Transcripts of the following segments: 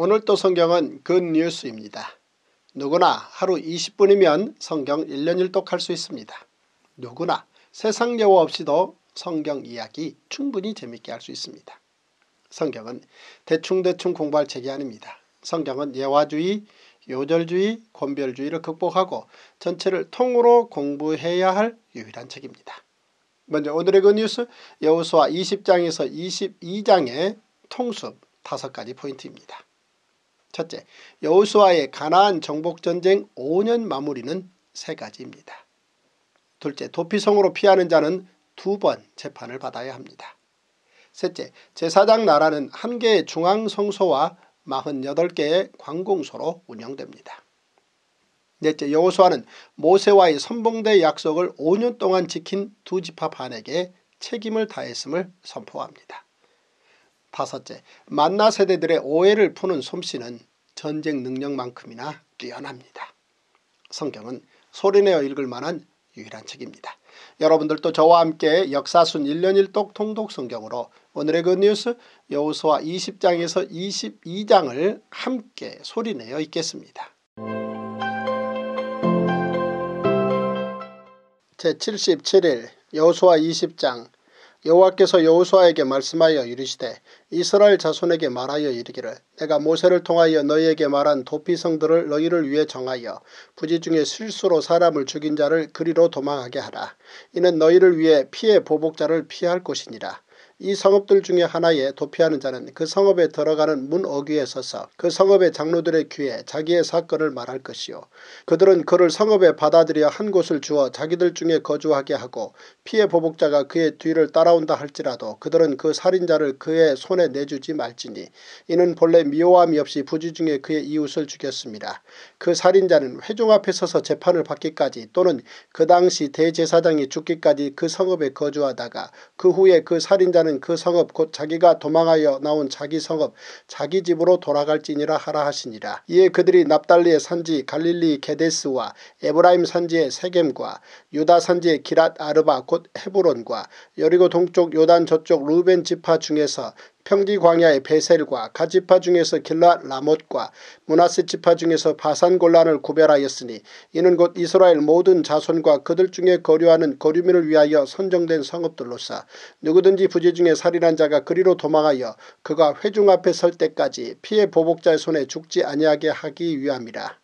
오늘 또 성경은 굿뉴스입니다. 누구나 하루 20분이면 성경 1년 1독 할 수 있습니다. 누구나 세상 여우 없이도 성경 이야기 충분히 재밌게 할 수 있습니다. 성경은 대충대충 공부할 책이 아닙니다. 성경은 예화주의, 요절주의, 권별주의를 극복하고 전체를 통으로 공부해야 할 유일한 책입니다. 먼저 오늘의 그 뉴스 여우수와 20장에서 22장의 통수 5가지 포인트입니다. 첫째, 여호수아의 가나안 정복전쟁 5년 마무리는 세 가지입니다. 둘째, 도피성으로 피하는 자는 두 번 재판을 받아야 합니다. 셋째, 제사장 나라는 한 개의 중앙성소와 48개의 관공소로 운영됩니다. 넷째, 여호수아는 모세와의 선봉대 약속을 5년 동안 지킨 두 지파 반에게 책임을 다했음을 선포합니다. 다섯째, 만나 세대들의 오해를 푸는 솜씨는 전쟁 능력만큼이나 뛰어납니다. 성경은 소리내어 읽을 만한 유일한 책입니다. 여러분들도 저와 함께 역사순 1년 1독 통독 성경으로 오늘의 굿뉴스 그 여호수와 20장에서 22장을 함께 소리내어 읽겠습니다. 제77일 여호수와 20장 여호와께서 여호수아에게 말씀하여 이르시되 이스라엘 자손에게 말하여 이르기를 내가 모세를 통하여 너희에게 말한 도피성들을 너희를 위해 정하여 부지 중에 실수로 사람을 죽인 자를 그리로 도망하게 하라. 이는 너희를 위해 피해 보복자를 피할 것이니라. 이 성읍들 중에 하나에 도피하는 자는 그 성읍에 들어가는 문 어귀에 서서 그 성읍의 장로들의 귀에 자기의 사건을 말할 것이요. 그들은 그를 성읍에 받아들여 한 곳을 주어 자기들 중에 거주하게 하고 피해 보복자가 그의 뒤를 따라온다 할지라도 그들은 그 살인자를 그의 손에 내주지 말지니 이는 본래 미워함이 없이 부지 중에 그의 이웃을 죽였습니다. 그 살인자는 회중 앞에 서서 재판을 받기까지 또는 그 당시 대제사장이 죽기까지 그 성읍에 거주하다가 그 후에 그 살인자는 자는 그 성읍 곧 자기가 도망하여 나온 자기 성읍 자기 집으로 돌아갈지니라 하라 하시니라. 이에 그들이 납달리의 산지 갈릴리 게데스와 에브라임 산지의 세겜과 유다 산지의 기랏 아르바 곧 헤브론과 여리고 동쪽 요단 저쪽 루벤 지파 중에서 평지 광야의 베셀과 가지파 중에서 길라 라못과 문하스 지파 중에서 바산 골란을 구별하였으니 이는 곧 이스라엘 모든 자손과 그들 중에 거류하는 거류민을 위하여 선정된 성읍들로서 누구든지 부지 중에 살인한 자가 그리로 도망하여 그가 회중 앞에 설 때까지 피해 보복자의 손에 죽지 아니하게 하기 위함이라.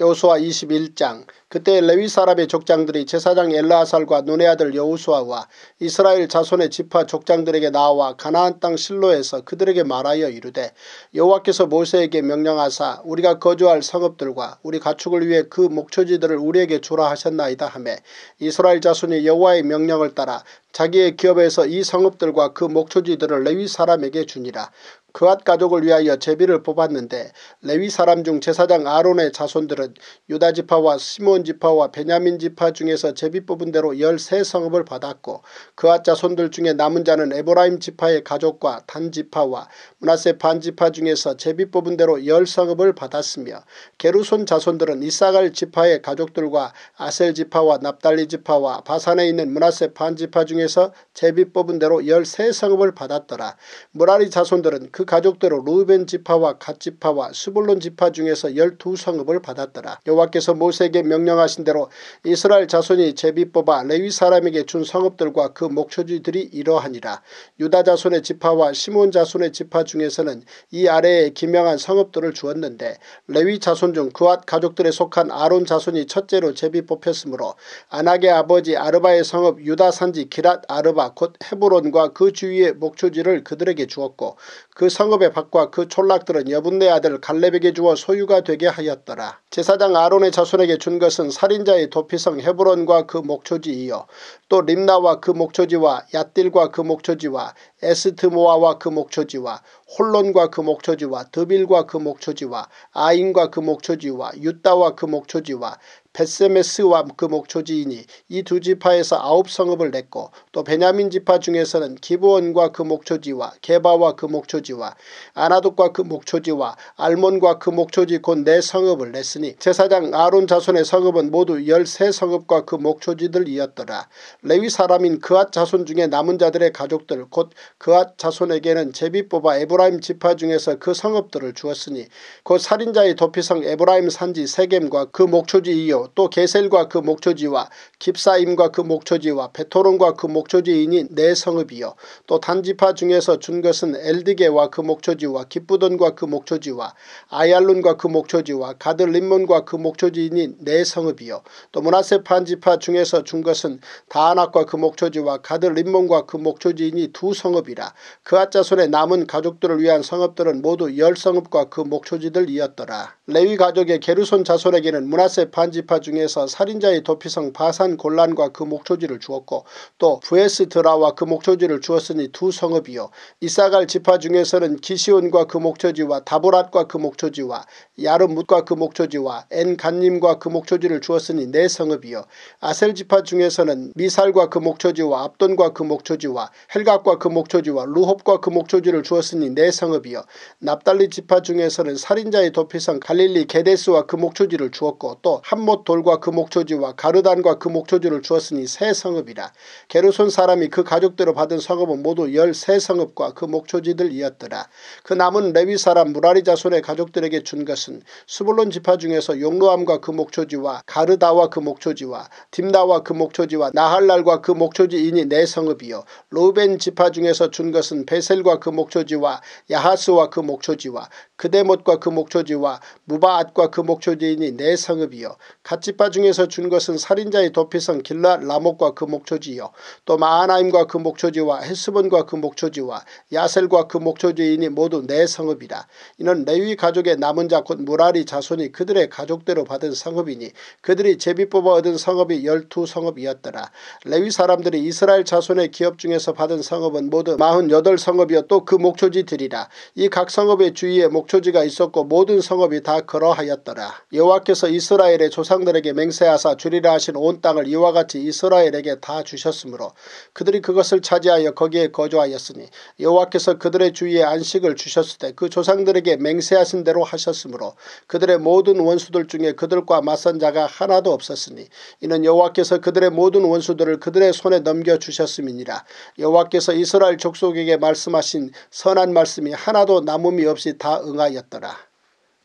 여호수아 21장 그때 레위 사람의 족장들이 제사장 엘라아살과 눈의 아들 여호수아와 이스라엘 자손의 지파 족장들에게 나와 가나안 땅 실로에서 그들에게 말하여 이르되 여호와께서 모세에게 명령하사 우리가 거주할 성읍들과 우리 가축을 위해 그 목초지들을 우리에게 주라 하셨나이다 하매 이스라엘 자손이 여호와의 명령을 따라 자기의 기업에서 이 성읍들과 그 목초지들을 레위 사람에게 주니라. 그앗 가족을 위하여 제비를 뽑았는데 레위 사람 중 제사장 아론의 자손들은 유다 지파와 시몬 지파와 베냐민 지파 중에서 제비 뽑은 대로 열세 성읍을 받았고 그앗 자손들 중에 남은 자는 에보라임 지파의 가족과 단 지파와 문하세 반 지파 중에서 제비 뽑은 대로 열성읍을 받았으며 게루손 자손들은 이사갈 지파의 가족들과 아셀 지파와 납달리 지파와 바산에 있는 문하세 반 지파 중에서 제비 뽑은 대로 열세 성읍을 받았더라. 무라리 자손들은 그그 가족대로 루벤 지파와 갓 지파와 스불론 지파 중에서 열두 성읍을 받았더라. 여호와께서 모세에게 명령하신 대로 이스라엘 자손이 제비 뽑아 레위 사람에게 준 성읍들과 그 목초지들이 이러하니라. 유다 자손의 지파와 시몬 자손의 지파 중에서는 이 아래에 기명한 성읍들을 주었는데 레위 자손 중 그와 가족들에 속한 아론 자손이 첫째로 제비 뽑혔으므로 아낙의 아버지 아르바의 성읍 유다 산지 기랏 아르바 곧 헤브론과 그 주위의 목초지를 그들에게 주었고 그 성읍의 밭과 그 촌락들은 여분네 아들 갈렙에게 주어 소유가 되게 하였더라. 제사장 아론의 자손에게 준 것은 살인자의 도피성 헤브론과 그 목초지이요 또 림나와 그 목초지와 얏딜과 그 목초지와 에스트모아와 그 목초지와 홀론과 그 목초지와 드빌과 그 목초지와 아인과 그 목초지와 유다와 그 목초지와 베세메스와 그 목초지이니 이 두 지파에서 아홉 성읍을 냈고 또 베냐민 지파 중에서는 기브온과 그 목초지와 개바와그 목초지와 아나독과 그 목초지와 알몬과 그 목초지 곧 네 성읍을 냈으니 제사장 아론 자손의 성읍은 모두 열세 성읍과 그 목초지들이었더라. 레위 사람인 그앗 자손 중에 남은 자들의 가족들 곧 그와 자손에게는 제비 뽑아 에브라임 지파 중에서 그 성읍들을 주었으니 곧 살인자의 도피성 에브라임 산지 세겜과 그 목초지 이요 또 게셀과 그 목초지와 깁사임과 그 목초지와 베토론과 그 목초지인이 네 성읍이요 또 단지파 중에서 준 것은 엘드게와 그 목초지와 기쁘돈과 그 목초지와 아얄론과 그 목초지와 가들 림몬과 그 목초지인이 네 성읍이요 또 문하세 판지파 중에서 준 것은 다안악과 그 목초지와 가들 림몬과 그 목초지인이 두 성읍 성읍이라 그아자손의 남은 가족들을 위한 성읍들은 모두 열 성읍과 그 목초지들이었더라. 레위 가족의 게르손 자손에게는 문하세 반지파 중에서 살인자의 도피성 바산 곤란과 그 목초지를 주었고 또 부에스드라와 그 목초지를 주었으니 두 성읍이요. 이사갈 지파 중에서는 기시온과 그 목초지와 다보랏과 그 목초지와 야르뭇과 그 목초지와 엔간님과 그 목초지를 주었으니 네 성읍이요. 아셀 지파 중에서는 미살과 그 목초지와 압돈과 그 목초지와 헬갑과 그 목초지와 목초지와 루홉과 그 목초지를 주었으니 내 성읍이여 납달리 지파 중에서는 살인자의 도피성 갈릴리 게데스와 그 목초지를 주었고 또 한못 돌과 그 목초지와 가르단과 그 목초지를 주었으니 새 성읍이라 게르손 사람이 그 가족대로 받은 성읍은 모두 열세 성읍과 그 목초지들이었더라 그 남은 레위 사람 무라리 자손의 가족들에게 준 것은 수블론 지파 중에서 용로암과 그 목초지와 가르다와 그 목초지와 딤다와 그 목초지와 나할랄과 그목초지이니내성읍이여 로벤 지파 중에서 하께서준 것은 베셀과 그 목초지와 야하스와 그 목초지와 그대못과 그 목초지와 무바앗과 그 목초지이니 네 성읍이요. 갓집바 중에서 준 것은 살인자의 도피성 길라 라목과 그 목초지요. 또 마하나임과 그 목초지와 헤스본과 그 목초지와 야셀과 그 목초지이니 모두 내 네 성읍이라. 이는 레위 가족의 남은 자곧 무라리 자손이 그들의 가족대로 받은 성읍이니 그들이 제비 뽑아 얻은 성읍이 열두 성읍이었더라. 레위 사람들이 이스라엘 자손의 기업 중에서 받은 성읍은 모두 모두 그 4 8성읍이었또그 목초지들이라 이 각 성읍의 주위에 목초지가 있었고 모든 성읍이 다 그러하였더라. 여호와께서 이스라엘의 조상들에게 맹세하사 주리라 하신 온 땅을 이와 같이 이스라엘에게 다 주셨으므로 그들이 그것을 차지하여 거기에 거주하였으니 여호와께서 그들의 주위에 안식을 주셨으되그 조상들에게 맹세하신 대로 하셨으므로 그들의 모든 원수들 중에 그들과 맞선 자가 하나도 없었으니 이는 여호와께서 그들의 모든 원수들을 그들의 손에 넘겨주셨음이니라 여호와께서 이스라엘 족속에게 말씀하신 선한 말씀이 하나도 남음이 없이 다 응하였더라.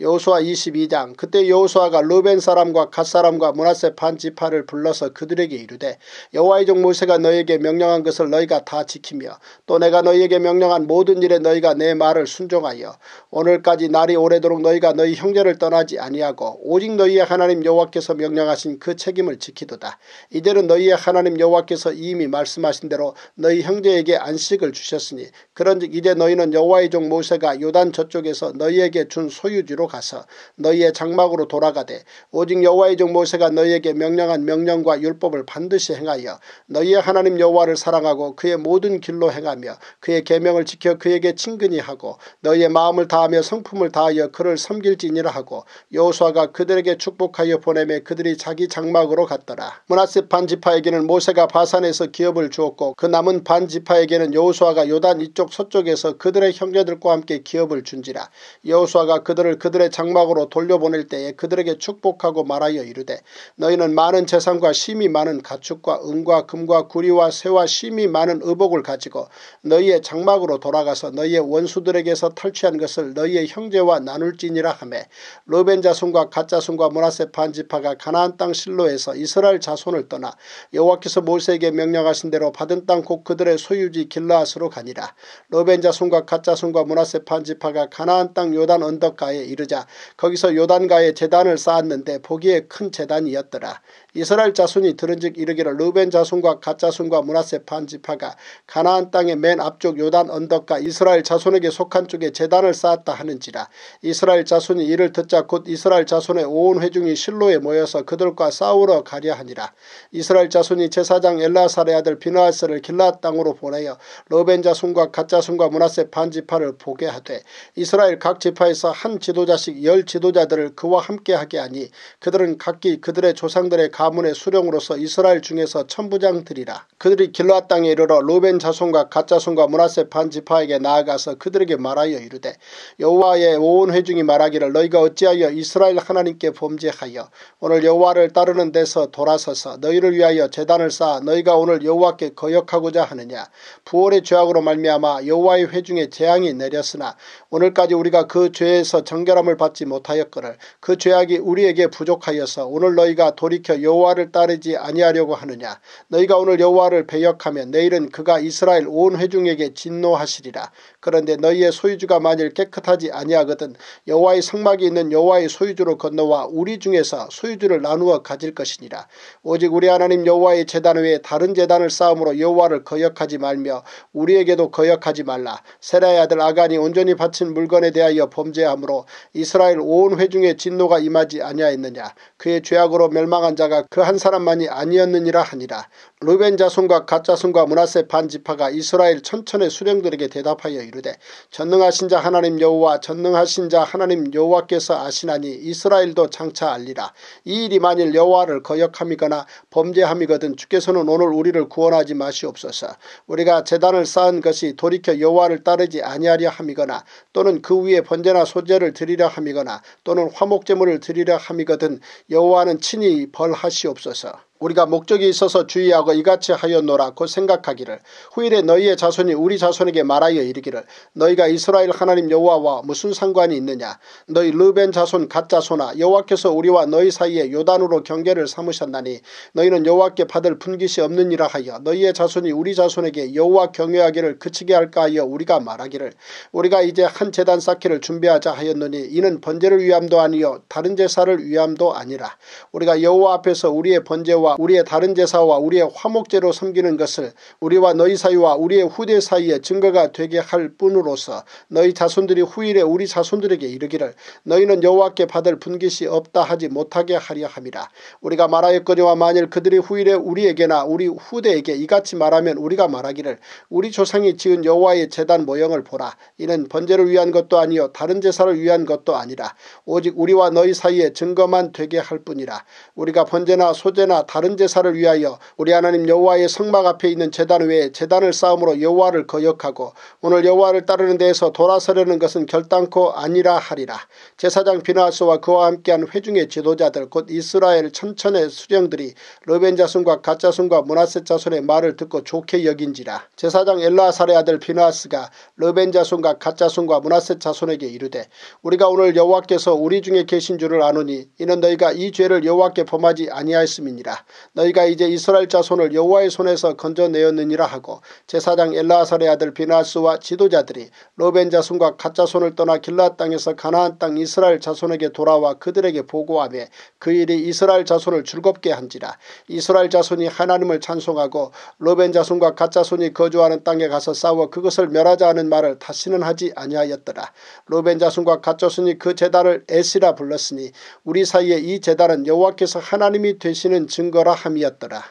여호수아 22장 그때 여호수아가 루벤 사람과 갓 사람과 문하세 반 지파를 불러서 그들에게 이르되 여호와의 종 모세가 너에게 희 명령한 것을 너희가 다 지키며 또 내가 너희에게 명령한 모든 일에 너희가 내 말을 순종하여 오늘까지 날이 오래도록 너희가 너희 형제를 떠나지 아니하고 오직 너희의 하나님 여호와께서 명령하신 그 책임을 지키도다. 이제는 너희의 하나님 여호와께서 이미 말씀하신 대로 너희 형제에게 안식을 주셨으니 그런즉 이제 너희는 여호와의 종 모세가 요단 저쪽에서 너희에게 준 소유지로 가서 너희의 장막으로 돌아가되 오직 여호와의 종 모세가 너희에게 명령한 명령과 율법을 반드시 행하여 너희의 하나님 여호와를 사랑하고 그의 모든 길로 행하며 그의 계명을 지켜 그에게 친근히 하고 너희의 마음을 다하며 성품을 다하여 그를 섬길지니라 하고 여호수아가 그들에게 축복하여 보내매 그들이 자기 장막으로 갔더라. 문하세 반지파에게는 모세가 바산에서 기업을 주었고 그 남은 반지파에게는 여호수아가 요단 이쪽 서쪽에서 그들의 형제들과 함께 기업을 준지라. 여호수아가 그들을 그들 그들의 장막으로 돌려보낼 때에 그들에게 축복하고 말하여 이르되 너희는 많은 재산과 심이 많은 가축과 은과 금과 구리와 새와 심이 많은 의복을 가지고 너희의 장막으로 돌아가서 너희의 원수들에게서 탈취한 것을 너희의 형제와 나눌지니라 하매 로벤 자손과 갓 자손과 모나세 반지파가 가나안 땅 실로에서 이스라엘 자손을 떠나 여호와께서 모세에게 명령하신 대로 받은 땅곡 그들의 소유지 길라앗으로 가니라 로벤 자손과 갓 자손과 모나세 반지파가 가나안 땅 요단 언덕가에 이르 거자 거기서 요단가에 재단을 쌓았는데 보기에 큰 재단이었더라. 이스라엘 자손이 들은즉 이르기를 르벤 자손과 갓 자손과 문하세 반지파가 가나안 땅의 맨 앞쪽 요단 언덕과 이스라엘 자손에게 속한 쪽에 재단을 쌓았다 하는지라 이스라엘 자손이 이를 듣자 곧 이스라엘 자손의 온 회중이 실로에 모여서 그들과 싸우러 가려 하니라 이스라엘 자손이 제사장 엘라살의 아들 비누아스를 길라 땅으로 보내어 르벤 자손과 갓 자손과 문하세 반지파를 보게 하되 이스라엘 각 지파에서 한 지도자씩 열 지도자들을 그와 함께 하게 하니 그들은 각기 그들의 조상들의 가문의 수령으로서 이스라엘 중에서 천부장들이라. 그들이 길라 땅에 이르러 로벤 자손과 가짜손과 문하세 반지파에게 나아가서 그들에게 말하여 이르되 여호와의 온 회중이 말하기를 너희가 어찌하여 이스라엘 하나님께 범죄하여 오늘 여호와를 따르는 데서 돌아서서 너희를 위하여 재단을 쌓아 너희가 오늘 여호와께 거역하고자 하느냐 부월의 죄악으로 말미암아 여호와의 회중에 재앙이 내렸으나 오늘까지 우리가 그 죄에서 정결함을 받지 못하였거늘 그 죄악이 우리에게 부족하여서 오늘 너희가 돌이켜 여호와를 따르지 아니하려고 하느냐 너희가 오늘 여호와를 배역하면 내일은 그가 이스라엘 온 회중에게 진노하시리라 그런데 너희의 소유주가 만일 깨끗하지 아니하거든 여호와의 성막이 있는 여호와의 소유주로 건너와 우리 중에서 소유주를 나누어 가질 것이니라. 오직 우리 하나님 여호와의 재단 외에 다른 재단을 쌓음으로 여호와를 거역하지 말며 우리에게도 거역하지 말라. 세라의 아들 아간이 온전히 바친 물건에 대하여 범죄함으로 이스라엘 온 회중의 진노가 임하지 아니하였느냐. 그의 죄악으로 멸망한 자가 그 한 사람만이 아니었느니라 하니라. 루벤 자손과 가짜손과 문하세 반 지파가 이스라엘 천천의 수령들에게 대답하여 이르되 전능하신 자 하나님 여호와 전능하신 자 하나님 여호와께서 아시나니 이스라엘도 장차 알리라 이 일이 만일 여호와를 거역함이거나 범죄함이거든 주께서는 오늘 우리를 구원하지 마시옵소서 우리가 재단을 쌓은 것이 돌이켜 여호와를 따르지 아니하려 함이거나 또는 그 위에 번제나 소제를 드리려 함이거나 또는 화목제물을 드리려 함이거든 여호와는 친히 벌하시옵소서 우리가 목적이 있어서 주의하고 이같이 하였노라고 생각하기를 후일에 너희의 자손이 우리 자손에게 말하여 이르기를 너희가 이스라엘 하나님 여호와와 무슨 상관이 있느냐 너희 르벤 자손 가짜손아 여호와께서 우리와 너희 사이에 요단으로 경계를 삼으셨나니 너희는 여호와께 받을 분깃이 없느이라 하여 너희의 자손이 우리 자손에게 여호와 경외하기를 그치게 할까 하여 우리가 말하기를 우리가 이제 한 재단 쌓기를 준비하자 하였느니 이는 번제를 위함도 아니요 다른 제사를 위함도 아니라 우리가 여호와 앞에서 우리의 번제와 제사와 우리의 다른 제사와 우리의 화목제로 섬기는 것을 우리와 너희 사이와 우리의 후대 사이에 증거가 되게 할 뿐으로서 너희 자손들이 후일에 우리 자손들에게 이르기를 너희는 여호와께 받을 분깃이 없다 하지 못하게 하려 함이라. 우리가 말하였거니와 만일 그들이 후일에 우리에게나 우리 후대에게 이같이 말하면 우리가 말하기를 우리 조상이 지은 여호와의 재단 모형을 보라. 이는 번제를 위한 것도 아니요 다른 제사를 위한 것도 아니라 오직 우리와 너희 사이에 증거만 되게 할 뿐이라. 우리가 번제나 소제나 다 다른 제사를 위하여 우리 하나님 여호와의 성막 앞에 있는 제단 외에 제단을 쌓음으로 여호와를 거역하고 오늘 여호와를 따르는 데에서 돌아서려는 것은 결단코 아니라 하리라. 제사장 비나스와 그와 함께한 회중의 지도자들 곧 이스라엘 천천의 수령들이 르벤 자손과 갓 자손과 문하세 자손의 말을 듣고 좋게 여긴지라. 제사장 엘라살의 아들 비나스가 르벤 자손과 갓 자손과 문하세 자손에게 이르되 우리가 오늘 여호와께서 우리 중에 계신 줄을 아노니 이는 너희가 이 죄를 여호와께 범하지 아니하였음이니라. 너희가 이제 이스라엘 자손을 여호와의 손에서 건져내었느니라 하고 제사장 엘라하살의 아들 비나스와 지도자들이 로벤 자손과 갓 자손을 떠나 길라 땅에서 가나안 땅 이스라엘 자손에게 돌아와 그들에게 보고하며 그 일이 이스라엘 자손을 즐겁게 한지라 이스라엘 자손이 하나님을 찬송하고 로벤 자손과 갓 자손이 거주하는 땅에 가서 싸워 그것을 멸하자 하는 말을 다시는 하지 아니하였더라 로벤 자손과 갓 자손이 그 제단을 에시라 불렀으니 우리 사이에 이 제단은 여호와께서 하나님이 되시는 증거 거라 함이었더라.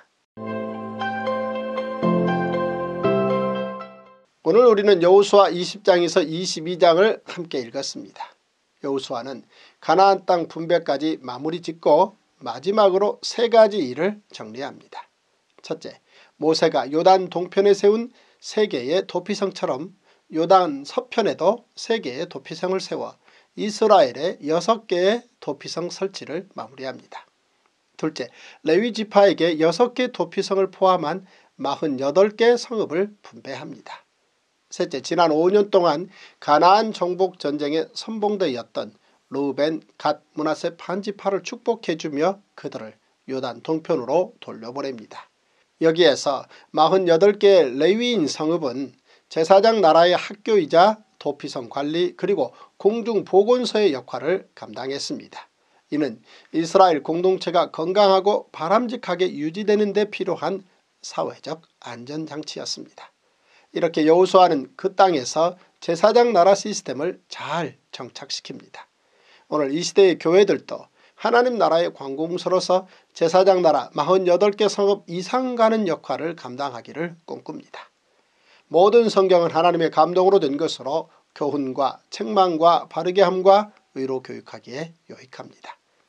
오늘 우리는 여호수아 20장에서 22장을 함께 읽었습니다. 여호수아는 가나안 땅 분배까지 마무리 짓고 마지막으로 세 가지 일을 정리합니다. 첫째, 모세가 요단 동편에 세운 세 개의 도피성처럼 요단 서편에도 세 개의 도피성을 세워 이스라엘의 여섯 개의 도피성 설치를 마무리합니다. 둘째, 레위 지파에게 6개 도피성을 포함한 48개 성읍을 분배합니다. 셋째, 지난 5년 동안 가나안 정복 전쟁의 선봉대였던 루벤, 갓, 문하세 반지파를 축복해주며 그들을 요단 동편으로 돌려보냅니다. 여기에서 48개의 레위인 성읍은 제사장 나라의 학교이자 도피성 관리 그리고 공중보건소의 역할을 감당했습니다. 이는 이스라엘 공동체가 건강하고 바람직하게 유지되는 데 필요한 사회적 안전장치였습니다. 이렇게 여호수아는 그 땅에서 제사장 나라 시스템을 잘 정착시킵니다. 오늘 이 시대의 교회들도 하나님 나라의 관공서로서 제사장 나라 48개 성읍 이상 가는 역할을 감당하기를 꿈꿉니다. 모든 성경은 하나님의 감동으로 된 것으로 교훈과 책망과 바르게함과 의로 교육하기에 유익합니다.